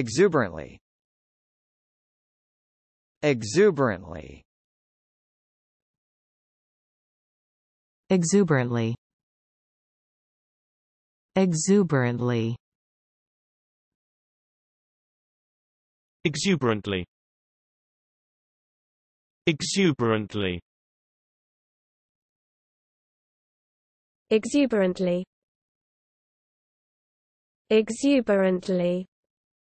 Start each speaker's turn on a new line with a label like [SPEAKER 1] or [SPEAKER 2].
[SPEAKER 1] exuberantly exuberantly exuberantly exuberantly exuberantly exuberantly exuberantly exuberantly